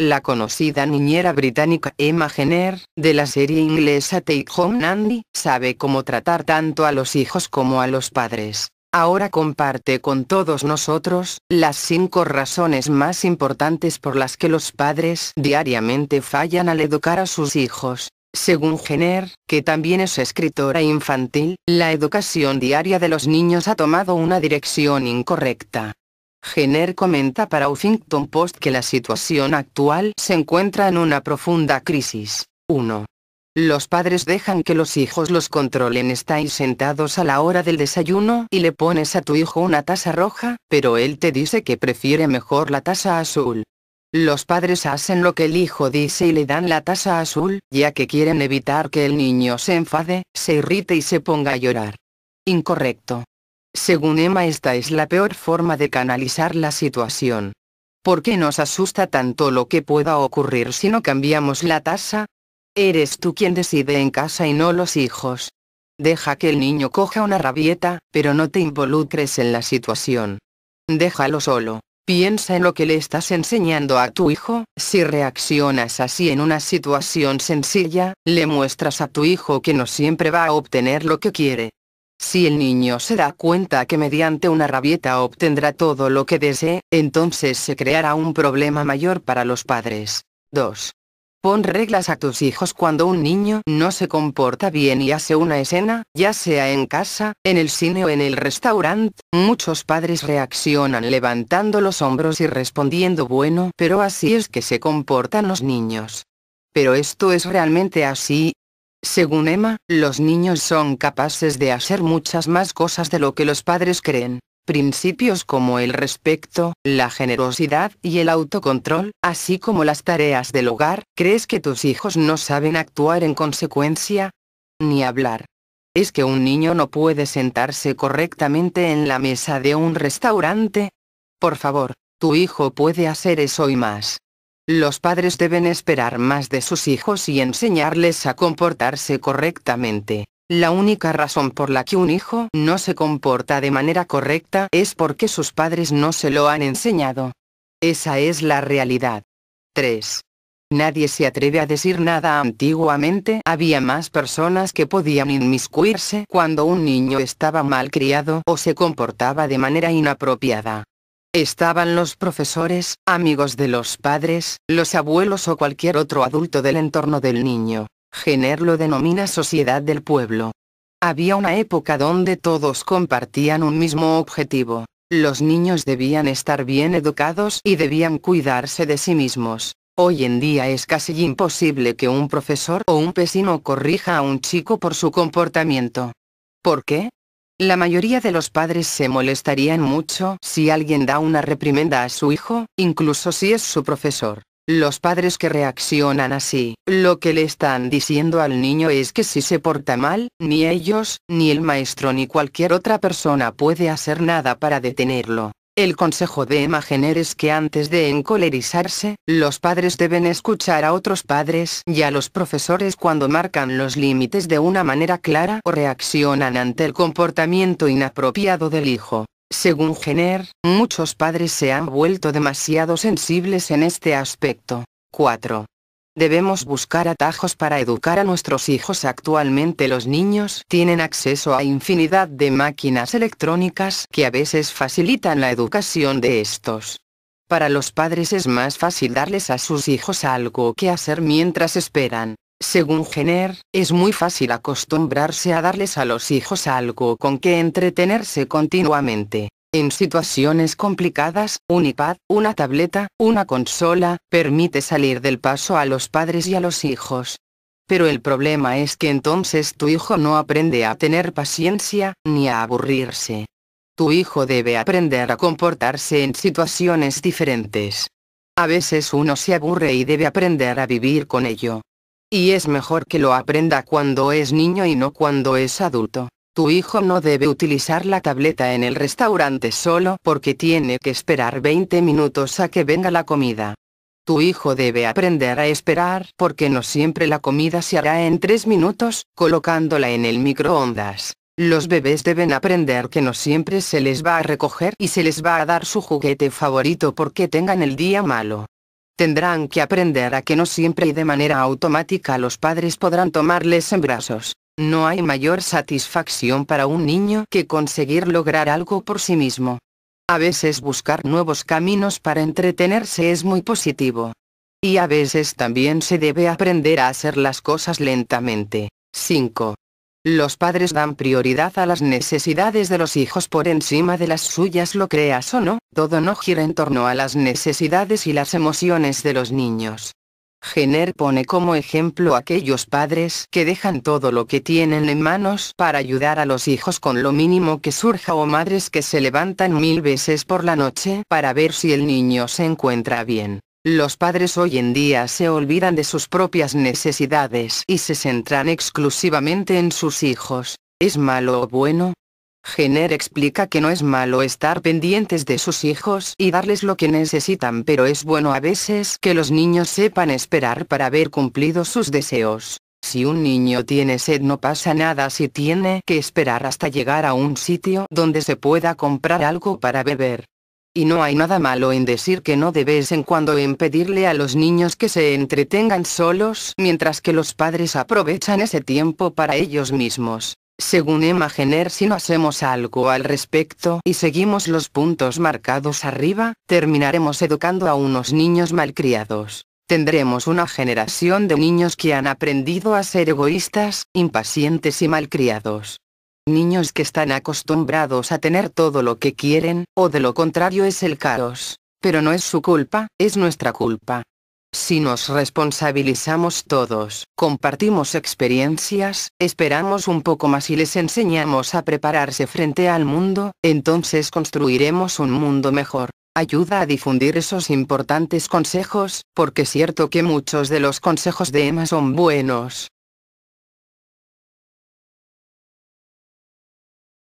la conocida niñera británica Emma Jenner, de la serie inglesa Take Home Nandy, sabe cómo tratar tanto a los hijos como a los padres. Ahora comparte con todos nosotros las cinco razones más importantes por las que los padres diariamente fallan al educar a sus hijos. Según Jenner, que también es escritora infantil, la educación diaria de los niños ha tomado una dirección incorrecta. Jenner comenta para Huffington Post que la situación actual se encuentra en una profunda crisis. 1. Los padres dejan que los hijos los controlen. Estáis sentados a la hora del desayuno y le pones a tu hijo una taza roja, pero él te dice que prefiere mejor la taza azul. Los padres hacen lo que el hijo dice y le dan la taza azul, ya que quieren evitar que el niño se enfade, se irrite y se ponga a llorar. Incorrecto. Según Emma esta es la peor forma de canalizar la situación. ¿Por qué nos asusta tanto lo que pueda ocurrir si no cambiamos la tasa? Eres tú quien decide en casa y no los hijos. Deja que el niño coja una rabieta, pero no te involucres en la situación. Déjalo solo. Piensa en lo que le estás enseñando a tu hijo, si reaccionas así en una situación sencilla, le muestras a tu hijo que no siempre va a obtener lo que quiere. Si el niño se da cuenta que mediante una rabieta obtendrá todo lo que desee, entonces se creará un problema mayor para los padres. 2. Pon reglas a tus hijos cuando un niño no se comporta bien y hace una escena, ya sea en casa, en el cine o en el restaurante. Muchos padres reaccionan levantando los hombros y respondiendo bueno, pero así es que se comportan los niños. Pero esto es realmente así, según Emma, los niños son capaces de hacer muchas más cosas de lo que los padres creen. Principios como el respeto, la generosidad y el autocontrol, así como las tareas del hogar, ¿crees que tus hijos no saben actuar en consecuencia? Ni hablar. ¿Es que un niño no puede sentarse correctamente en la mesa de un restaurante? Por favor, tu hijo puede hacer eso y más. Los padres deben esperar más de sus hijos y enseñarles a comportarse correctamente. La única razón por la que un hijo no se comporta de manera correcta es porque sus padres no se lo han enseñado. Esa es la realidad. 3. Nadie se atreve a decir nada. Antiguamente había más personas que podían inmiscuirse cuando un niño estaba mal criado o se comportaba de manera inapropiada. Estaban los profesores, amigos de los padres, los abuelos o cualquier otro adulto del entorno del niño. Jenner lo denomina sociedad del pueblo. Había una época donde todos compartían un mismo objetivo. Los niños debían estar bien educados y debían cuidarse de sí mismos. Hoy en día es casi imposible que un profesor o un vecino corrija a un chico por su comportamiento. ¿Por qué? La mayoría de los padres se molestarían mucho si alguien da una reprimenda a su hijo, incluso si es su profesor. Los padres que reaccionan así, lo que le están diciendo al niño es que si se porta mal, ni ellos, ni el maestro ni cualquier otra persona puede hacer nada para detenerlo. El consejo de Emma Jenner es que antes de encolerizarse, los padres deben escuchar a otros padres y a los profesores cuando marcan los límites de una manera clara o reaccionan ante el comportamiento inapropiado del hijo. Según Jenner, muchos padres se han vuelto demasiado sensibles en este aspecto. 4. Debemos buscar atajos para educar a nuestros hijos. Actualmente los niños tienen acceso a infinidad de máquinas electrónicas que a veces facilitan la educación de estos. Para los padres es más fácil darles a sus hijos algo que hacer mientras esperan. Según Jenner, es muy fácil acostumbrarse a darles a los hijos algo con que entretenerse continuamente. En situaciones complicadas, un iPad, una tableta, una consola, permite salir del paso a los padres y a los hijos. Pero el problema es que entonces tu hijo no aprende a tener paciencia, ni a aburrirse. Tu hijo debe aprender a comportarse en situaciones diferentes. A veces uno se aburre y debe aprender a vivir con ello. Y es mejor que lo aprenda cuando es niño y no cuando es adulto. Tu hijo no debe utilizar la tableta en el restaurante solo porque tiene que esperar 20 minutos a que venga la comida. Tu hijo debe aprender a esperar porque no siempre la comida se hará en 3 minutos, colocándola en el microondas. Los bebés deben aprender que no siempre se les va a recoger y se les va a dar su juguete favorito porque tengan el día malo. Tendrán que aprender a que no siempre y de manera automática los padres podrán tomarles en brazos. No hay mayor satisfacción para un niño que conseguir lograr algo por sí mismo. A veces buscar nuevos caminos para entretenerse es muy positivo. Y a veces también se debe aprender a hacer las cosas lentamente. 5. Los padres dan prioridad a las necesidades de los hijos por encima de las suyas, lo creas o no, todo no gira en torno a las necesidades y las emociones de los niños. Jenner pone como ejemplo aquellos padres que dejan todo lo que tienen en manos para ayudar a los hijos con lo mínimo que surja o madres que se levantan mil veces por la noche para ver si el niño se encuentra bien. Los padres hoy en día se olvidan de sus propias necesidades y se centran exclusivamente en sus hijos. ¿Es malo o bueno? Jenner explica que no es malo estar pendientes de sus hijos y darles lo que necesitan pero es bueno a veces que los niños sepan esperar para haber cumplido sus deseos. Si un niño tiene sed no pasa nada si tiene que esperar hasta llegar a un sitio donde se pueda comprar algo para beber. Y no hay nada malo en decir que no de vez en cuando en pedirle a los niños que se entretengan solos mientras que los padres aprovechan ese tiempo para ellos mismos. Según Jenner si no hacemos algo al respecto y seguimos los puntos marcados arriba, terminaremos educando a unos niños malcriados. Tendremos una generación de niños que han aprendido a ser egoístas, impacientes y malcriados. Niños que están acostumbrados a tener todo lo que quieren, o de lo contrario es el caos. Pero no es su culpa, es nuestra culpa. Si nos responsabilizamos todos, compartimos experiencias, esperamos un poco más y les enseñamos a prepararse frente al mundo, entonces construiremos un mundo mejor. Ayuda a difundir esos importantes consejos, porque es cierto que muchos de los consejos de Emma son buenos,